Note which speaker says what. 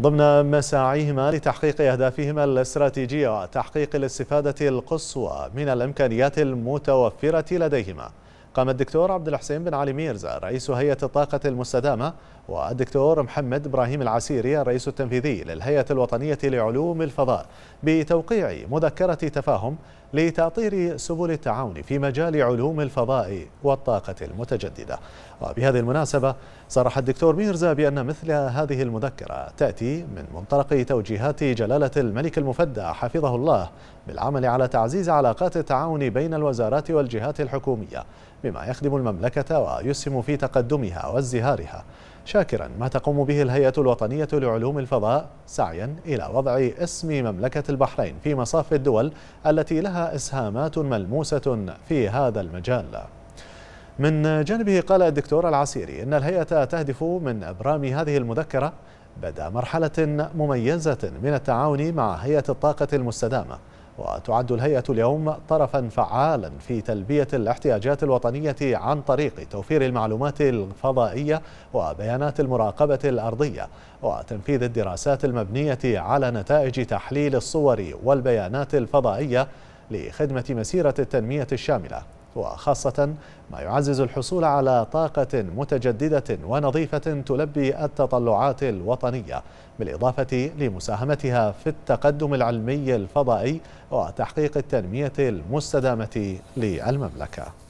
Speaker 1: ضمن مساعيهما لتحقيق أهدافهما الاستراتيجية وتحقيق الاستفادة القصوى من الإمكانيات المتوفرة لديهما قام الدكتور عبد الحسين بن علي ميرزا رئيس هيئة الطاقة المستدامة والدكتور محمد إبراهيم العسيري الرئيس التنفيذي للهيئة الوطنية لعلوم الفضاء بتوقيع مذكرة تفاهم لتأطير سبل التعاون في مجال علوم الفضاء والطاقة المتجددة وبهذه المناسبة صرح الدكتور ميرزا بأن مثل هذه المذكرة تأتي من منطلق توجيهات جلالة الملك المفدى حفظه الله بالعمل على تعزيز علاقات التعاون بين الوزارات والجهات الحكومية بما يخدم المملكة ويسهم في تقدمها وازدهارها شاكرا ما تقوم به الهيئة الوطنية لعلوم الفضاء سعيا إلى وضع اسم مملكة البحرين في مصاف الدول التي لها إسهامات ملموسة في هذا المجال من جانبه قال الدكتور العسيري إن الهيئة تهدف من إبرام هذه المذكرة بدأ مرحلة مميزة من التعاون مع هيئة الطاقة المستدامة وتعد الهيئة اليوم طرفا فعالا في تلبية الاحتياجات الوطنية عن طريق توفير المعلومات الفضائية وبيانات المراقبة الأرضية وتنفيذ الدراسات المبنية على نتائج تحليل الصور والبيانات الفضائية لخدمة مسيرة التنمية الشاملة وخاصة ما يعزز الحصول على طاقة متجددة ونظيفة تلبي التطلعات الوطنية بالإضافة لمساهمتها في التقدم العلمي الفضائي وتحقيق التنمية المستدامة للمملكة